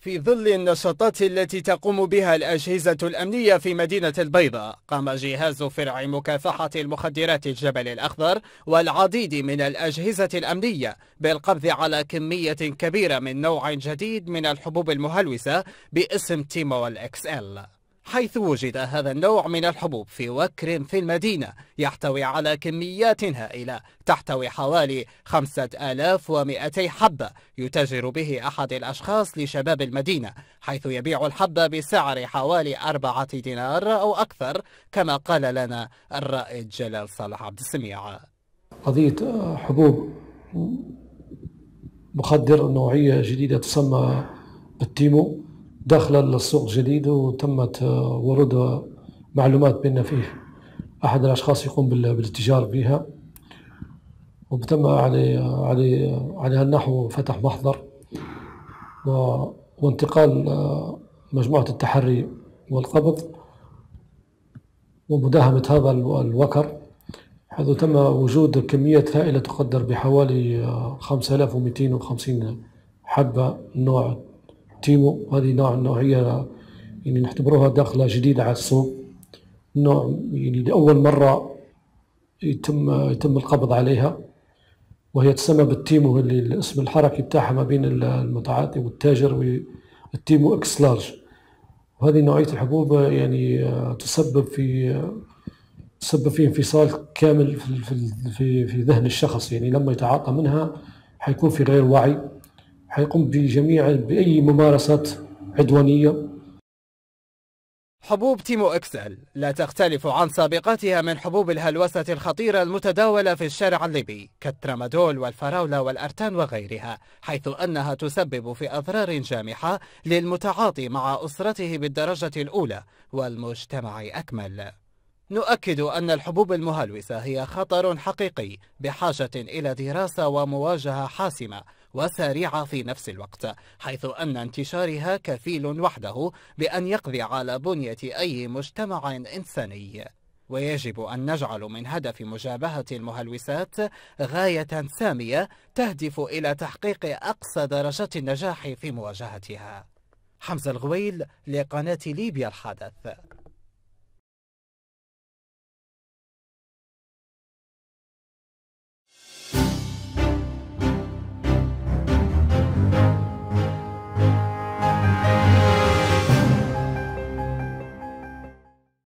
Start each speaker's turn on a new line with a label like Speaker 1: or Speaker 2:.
Speaker 1: في ظل النشاطات التي تقوم بها الأجهزة الأمنية في مدينة البيضاء قام جهاز فرع مكافحة المخدرات الجبل الأخضر والعديد من الأجهزة الأمنية بالقبض على كمية كبيرة من نوع جديد من الحبوب المهلوسة باسم تيمول اكس ال حيث وجد هذا النوع من الحبوب في وكر في المدينة يحتوي على كميات هائلة تحتوي حوالي 5200 حبة يتاجر به أحد الأشخاص لشباب المدينة حيث يبيع الحبة بسعر حوالي أربعة دينار أو أكثر كما قال لنا الرائد جلال صالح عبد السميع
Speaker 2: قضية حبوب مخدر نوعية جديدة تسمى التيمو داخلة للسوق الجديد وتمت آه، ورود معلومات بأن فيه أحد الأشخاص يقوم بالتجارة بها وتم على على على هالنحو فتح محضر وانتقال آه، مجموعة التحري والقبض ومداهمة هذا الوكر حيث تم وجود كمية هائلة تقدر بحوالي 5250 آه، حبة نوع تيمو هذه نوع نوعية يعني نعتبروها داخلة جديدة على السوق نوع يعني لأول مرة يتم يتم القبض عليها وهي تسمى بالتيمو اللي الاسم الحركي بتاعها ما بين المتعاطي والتاجر والتيمو اكس لارج وهذه نوعية الحبوب يعني آه، تسبب في تسبب في انفصال كامل في في في ذهن الشخص يعني لما يتعاطى منها حيكون في غير وعي حيقوم بجميع باي ممارسات عدوانيه حبوب تيمو
Speaker 1: اكسل لا تختلف عن سابقاتها من حبوب الهلوسة الخطيرة المتداولة في الشارع الليبي كالترامادول والفراولة والأرتان وغيرها حيث أنها تسبب في أضرار جامحة للمتعاطي مع أسرته بالدرجة الأولى والمجتمع أكمل نؤكد أن الحبوب المهلوسة هي خطر حقيقي بحاجة إلى دراسة ومواجهة حاسمة وسريعة في نفس الوقت حيث أن انتشارها كفيل وحده بأن يقضي على بنية أي مجتمع إنساني ويجب أن نجعل من هدف مجابهة المهلوسات غاية سامية تهدف إلى تحقيق أقصى درجات النجاح في مواجهتها حمزة الغويل لقناة ليبيا الحدث